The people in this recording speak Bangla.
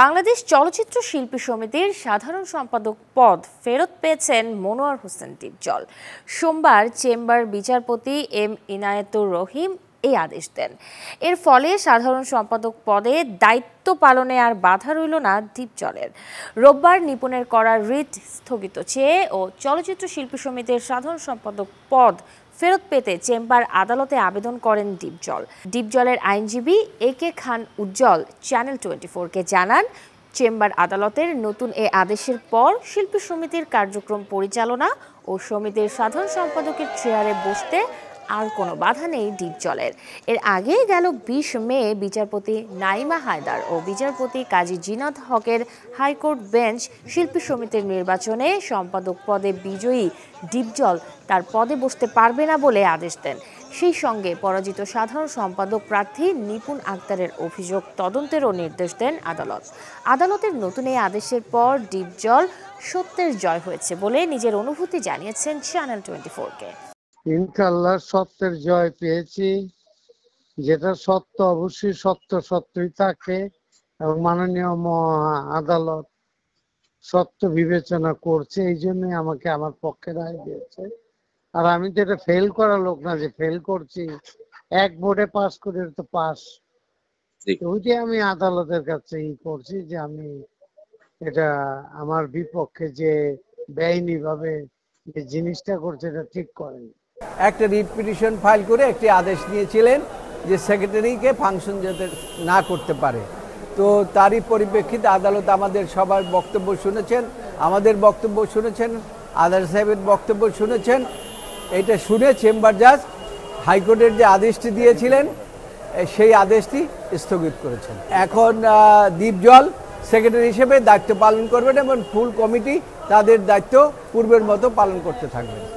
বাংলাদেশ চলচ্চিত্র শিল্পী সমিতির সাধারণ সম্পাদক পদ ফেরত পেয়েছেন মনোয়ার হোসেন ডিপজল সোমবার চেম্বার বিচারপতি এম ইনায়েতুর রহিম এই আদেশ দেন এর ফলে সাধারণ সম্পাদক পদে দায়িত্ব পালনে আর বাধা রইল না দ্বীপজলের রোববার নিপুণের করা রিট স্থগিত চেয়ে ও চলচ্চিত্র শিল্পী সমিতির সাধারণ সম্পাদক পদ ফেরত পেতে চেম্বার আদালতে আবেদন করেন ডিপজল ডিপজলের আইনজীবী এ কে খান উজ্জ্বল চ্যানেল টোয়েন্টি ফোরকে জানান চেম্বার আদালতের নতুন এ আদেশের পর শিল্পী সমিতির কার্যক্রম পরিচালনা ও সমিতির সাধারণ সম্পাদকের চেয়ারে বসতে আর কোনো বাধা নেই ডিপ জলের এর আগে গেল বিশ মে বিচারপতি নাইমা হায়দার ও বিচারপতি কাজী জিনাত হকের হাইকোর্ট বেঞ্চ শিল্পী সমিতির নির্বাচনে সম্পাদক পদে বিজয়ী ডিপজল তার পদে বসতে পারবে না বলে আদেশ দেন সেই সঙ্গে পরাজিত সাধারণ সম্পাদক প্রার্থী নিপুণ আক্তারের অভিযোগ তদন্তেরও নির্দেশ দেন আদালত আদালতের নতুন এই আদেশের পর ডিপজল সত্যের জয় হয়েছে বলে নিজের অনুভূতি জানিয়েছেন চ্যানেল টোয়েন্টি ফোরকে ইনশাল্লাহ সত্যের জয় পেয়েছি যেটা সত্য অবশ্যই সত্য সত্যই থাকে এবং মাননীয় মহা আদালত সত্য বিবেচনা করছে এই জন্যই আমাকে আমার পক্ষে রায় দিয়েছে আর আমি তো এটা ফেল করা লোক না যে ফেল করছি এক বোর্ডে পাস করে তো পাস ওইটাই আমি আদালতের কাছে ই করছি যে আমি এটা আমার বিপক্ষে যে বেআইনি ভাবে যে জিনিসটা করছে এটা ঠিক করেনি একটা রিপিটিশন ফাইল করে একটি আদেশ নিয়েছিলেন যে সেক্রেটারিকে ফাংশন যাতে না করতে পারে তো তারই পরিপ্রেক্ষিতে আদালত আমাদের সবার বক্তব্য শুনেছেন আমাদের বক্তব্য শুনেছেন আদার সাহেবের বক্তব্য শুনেছেন এটা শুনে চেম্বার জাজ হাইকোর্টের যে আদেশটি দিয়েছিলেন সেই আদেশটি স্থগিত করেছেন এখন দ্বীপজল সেক্রেটারি হিসেবে দায়িত্ব পালন করবেন এবং ফুল কমিটি তাদের দায়িত্ব পূর্বের মতো পালন করতে থাকবেন